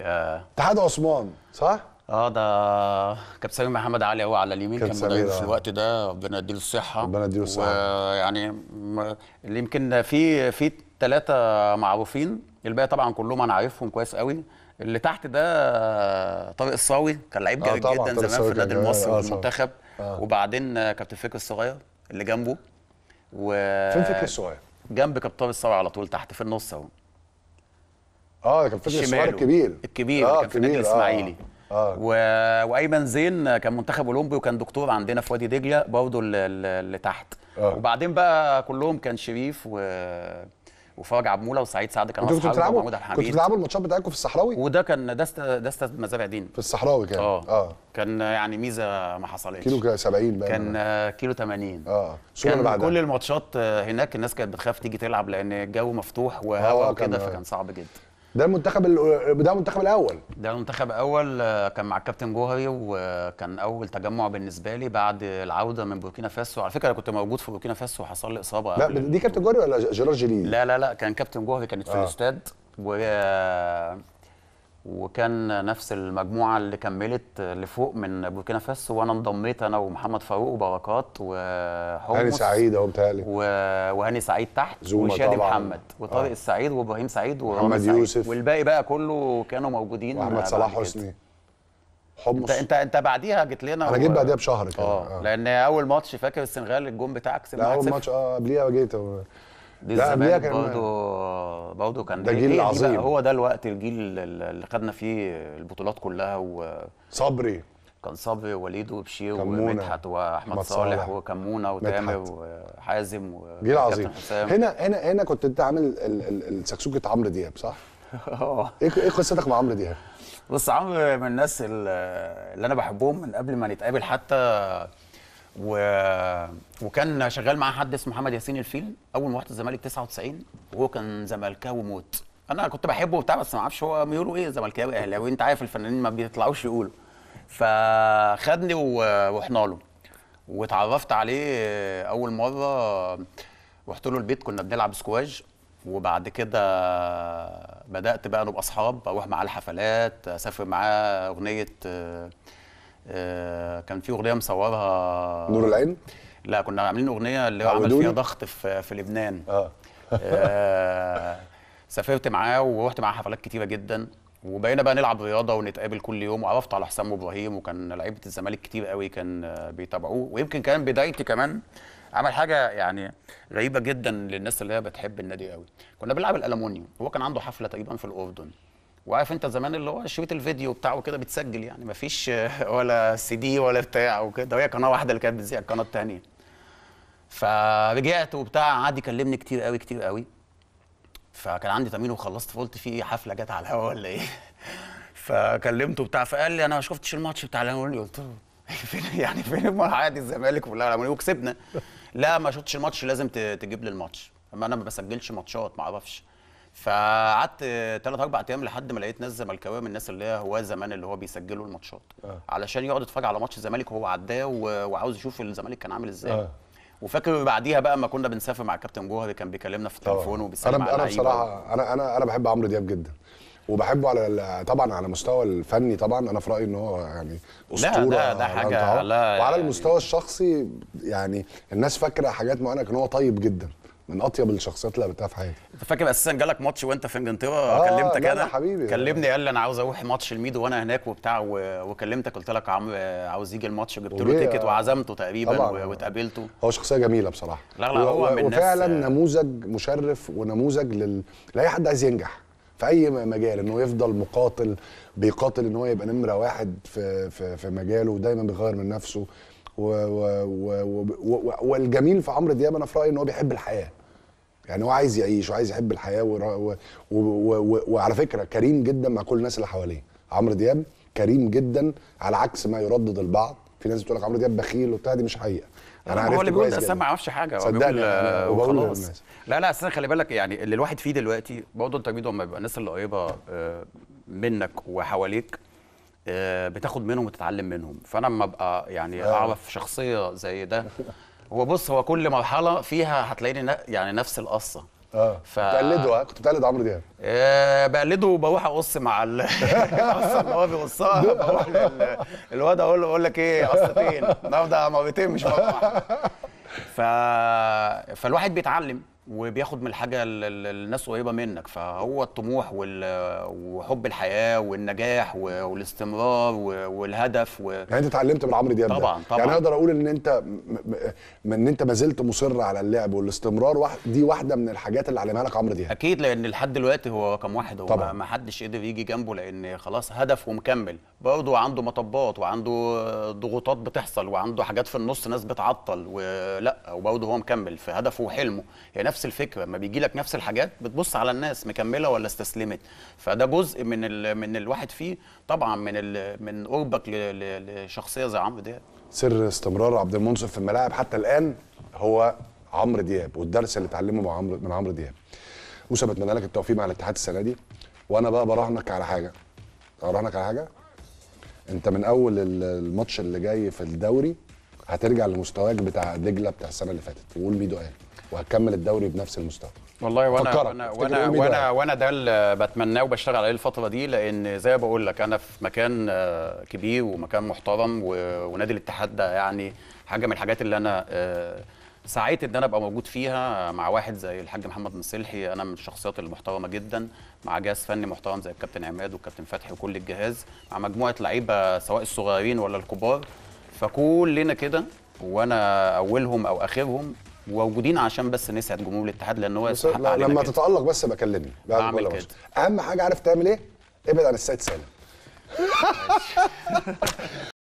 اتحاد عثمان صح؟ اه ده كابتن سمير محمد علي هو على اليمين كان في الوقت ده ربنا يديله الصحه ربنا يديله الصحه ويعني اللي يمكن في في ثلاثه معروفين الباقي طبعا كلهم انا عارفهم كويس قوي اللي تحت ده طارق الصاوي كان لعيب آه، جامد جدا زمان في النادي المصري آه، والمنتخب آه. وبعدين كابتن فكري الصغير اللي جنبه و فين فكري الصغير؟ جنب كابتن طارق الصاوي على طول تحت في النص اهو اه كان فتحي السوار الكبير الكبير آه كان في النادي آه، الاسماعيلي آه. و... وايمن زين كان منتخب اولمبي وكان دكتور عندنا في وادي دجله برضه اللي تحت آه. وبعدين بقى كلهم كان شريف و وفرج عبموله وسعيد سعد كان كانوا كنتوا بتلعبوا كنتوا بتلعبوا الماتشات بتاعتكم في الصحراوي وده كان ده ده استاد مزارع دين في الصحراوي كان اه اه كان يعني ميزه ما حصلتش كيلو 70 بقى كان كيلو 80 اه كان بعدها. كل الماتشات هناك الناس كانت بتخاف تيجي تلعب لان الجو مفتوح وهواء آه وكده فكان صعب جدا ده المنتخب ده المنتخب الاول ده المنتخب الاول آه، كان مع الكابتن جوهري وكان اول تجمع بالنسبه لي بعد العوده من بوركينا فاسو على فكره انا كنت موجود في بوركينا فاسو وحصل لي اصابه لا دي كابتن جوهري ولا جيرار جيلي لا لا لا كان كابتن جوهري كانت في آه. الاستاد و وكان نفس المجموعه اللي كملت لفوق من بوركينا فاسو وانا انضميت انا ومحمد فاروق وبركات وحمص هاني سعيد اهو بتهيألي وهاني سعيد تحت وشادي محمد وطارق آه. السعيد وابراهيم سعيد ومحمد يوسف والباقي بقى كله كانوا موجودين محمد صلاح حسني حمص انت انت انت بعديها جيت لنا انا جيت بعديها بشهر كده آه. اه لان اول ماتش فاكر السنغال الجون بتاعك سمعت لا اول ماتش اه قبليها جيت دي زمان برضه برضه كان ده جيل إيه عظيم هو ده الوقت الجيل اللي خدنا فيه البطولات كلها و صبري كان صبري ووليد وبشير ومدحت واحمد صالح, صالح وكمونه وتامر وحازم جيل عظيم هنا هنا هنا كنت انت عامل السكسوكه عمرو دياب صح؟ اه إيه, ايه قصتك مع عمرو دياب؟ بص عمرو من الناس اللي انا بحبهم من قبل ما نتقابل حتى و... وكان شغال معاه حد اسمه محمد ياسين الفيل اول ما رحت الزمالك 99 وهو كان زملكاوي موت انا كنت بحبه وبتاع بس ما اعرفش هو ميوله ايه زملكاوي اهلاوي انت عارف الفنانين ما بيطلعوش يقولوا فخدني ورحنا له واتعرفت عليه اول مره رحت له البيت كنا بنلعب سكواج وبعد كده بدات بقى نبقى اصحاب اروح معاه الحفلات اسافر معاه اغنيه آه، كان في اغنيه مصورها نور العين لا كنا عاملين اغنيه اللي هو عمل فيها ضغط في, في لبنان اه, آه سافرت معاه ورحت معاه حفلات كتيره جدا وبقينا بقى نلعب رياضه ونتقابل كل يوم وعرفت على حسام ابراهيم وكان لعيبه الزمالك كتير قوي كان آه، بيتابعوه ويمكن كان بدايتي كمان عمل حاجه يعني غريبه جدا للناس اللي هي بتحب النادي قوي كنا بنلعب الالومنيوم هو كان عنده حفله تقريبا في الاردن وعارف انت زمان اللي هو شريط الفيديو بتاعه كده بتسجل يعني مفيش ولا سي دي ولا بتاع وكده وهي قناه واحده اللي كانت بتذيع القناه الثانيه فرجعت وبتاع قعد يكلمني كتير قوي كتير قوي فكان عندي تمرين وخلصت فقلت في حفله جت على الهوا ولا ايه فكلمته بتاع فقال لي انا ما شفتش الماتش بتاع الاهلي قلت له فين يعني فين عادي الزمالك الاهلي وكسبنا لا ما شفتش الماتش لازم تجيب لي الماتش اما انا ما بسجلش ماتشات ما اعرفش فقعدت ثلاث اربع ايام لحد ما لقيت ناس زملكاويه من الناس اللي هو زمان اللي هو بيسجلوا الماتشات آه. علشان يقعد يتفرج على ماتش الزمالك وهو عداه وعاوز يشوف الزمالك كان عامل ازاي آه. وفاكر بعديها بقى ما كنا بنسافر مع كابتن جوهر كان بيكلمنا في التليفون آه. وبيسلم انا انا بصراحه انا انا انا بحب عمرو دياب جدا وبحبه على طبعا على المستوى الفني طبعا انا في رايي ان هو يعني اسطوره ده, ده, ده حاجه لا وعلى يعني المستوى الشخصي يعني الناس فاكره حاجات معينه كان هو طيب جدا من اطيب الشخصيات اللي قابلتها في حياتي انت فاكر اساسا جالك ماتش وانت في انجلترا آه كلمتك انا حبيبي كلمني قال لي انا عاوز اروح ماتش الميدو وانا هناك وبتاع و... وكلمتك قلت لك عمرو عاوز يجي الماتش جبت له تيكت وعزمته تقريبا واتقابلته هو شخصيه جميله بصراحه لا لا هو و... من وفعلا ناس... يعني. نموذج مشرف ونموذج لل... لاي حد عايز ينجح في اي مجال انه يفضل مقاتل بيقاتل ان هو يبقى نمره واحد في في, في مجاله ودايما بيغير من نفسه و و و و والجميل في عمرو دياب انا في رايي ان هو بيحب الحياه يعني هو عايز يعيش وعايز يحب الحياه و... و... و... وعلى فكره كريم جدا مع كل الناس اللي حواليه عمرو دياب كريم جدا على عكس ما يردد البعض في ناس بتقول لك عمرو دياب بخيل وبتاع دي مش حقيقه انا عارف هو اللي بيقول ده ما يعرفش حاجه صدقني آه، وخلاص لا لا اصل خلي بالك يعني اللي الواحد فيه دلوقتي برضه انت جميل لما بيبقى الناس اللي قريبه آه، منك وحواليك آه، بتاخد منهم وتتعلم منهم فانا لما ابقى يعني اعرف شخصيه زي ده هو بص هو كل مرحله فيها هتلاقيني يعني نفس القصه اه ف... بتقلده كنت بتقلد عمرو دياب آه بقلده وبروح اقص مع ال... القصه اللي هو بيقصها بروح لل... الواد اقول له اقول لك ايه قصتين النهارده مرتين مش مره ف... فالواحد بيتعلم وبياخد من الحاجه الناس قريبه منك فهو الطموح وحب الحياه والنجاح والاستمرار والهدف و... يعني انت اتعلمت من عمرو دياب طبعا طبعا يعني اقدر اقول ان انت ان انت ما زلت مصر على اللعب والاستمرار دي واحده من الحاجات اللي علمها لك عمرو دياب اكيد لان لحد دلوقتي هو رقم واحد هو ما حدش قدر يجي جنبه لان خلاص هدف ومكمل برضه عنده مطبات وعنده ضغوطات بتحصل وعنده حاجات في النص ناس بتعطل ولا وبرضه هو مكمل في هدفه وحلمه يعني نفس الفكره لما بيجي لك نفس الحاجات بتبص على الناس مكمله ولا استسلمت فده جزء من ال... من الواحد فيه طبعا من ال... من قربك ل... لشخصيه زي عمرو دياب سر استمرار عبد المنصف في الملاعب حتى الان هو عمرو دياب والدرس اللي اتعلمه مع عمرو من عمرو دياب موسى بتمنى لك التوفيق مع الاتحاد السنه دي وانا بقى براهنك على حاجه اراهنك على حاجه انت من اول الماتش اللي جاي في الدوري هترجع لمستواك بتاع دجله بتاع السنه اللي فاتت وقول ميدو قال وهكمل الدوري بنفس المستوى والله وانا وانا وانا إيه وانا, وأنا ده اللي بتمناه وبشتغل عليه الفتره دي لان زي ما بقول لك انا في مكان آه، كبير ومكان محترم ونادي الاتحاد ده يعني حاجه من الحاجات اللي انا آه، سعيت ان انا ابقى موجود فيها مع واحد زي الحاج محمد مصلحي انا من الشخصيات المحترمه جدا مع جهاز فني محترم زي الكابتن عماد والكابتن فتحي وكل الجهاز مع مجموعه لعيبه سواء الصغيرين ولا الكبار فكلنا كده وانا اولهم او اخرهم موجودين عشان بس نسعد جمهور الاتحاد لان هو يستحق لا لما كده. تتالق بس بكلمني بعمل كده اهم حاجه عارف تعمل ايه؟ ابعد عن السيد سالم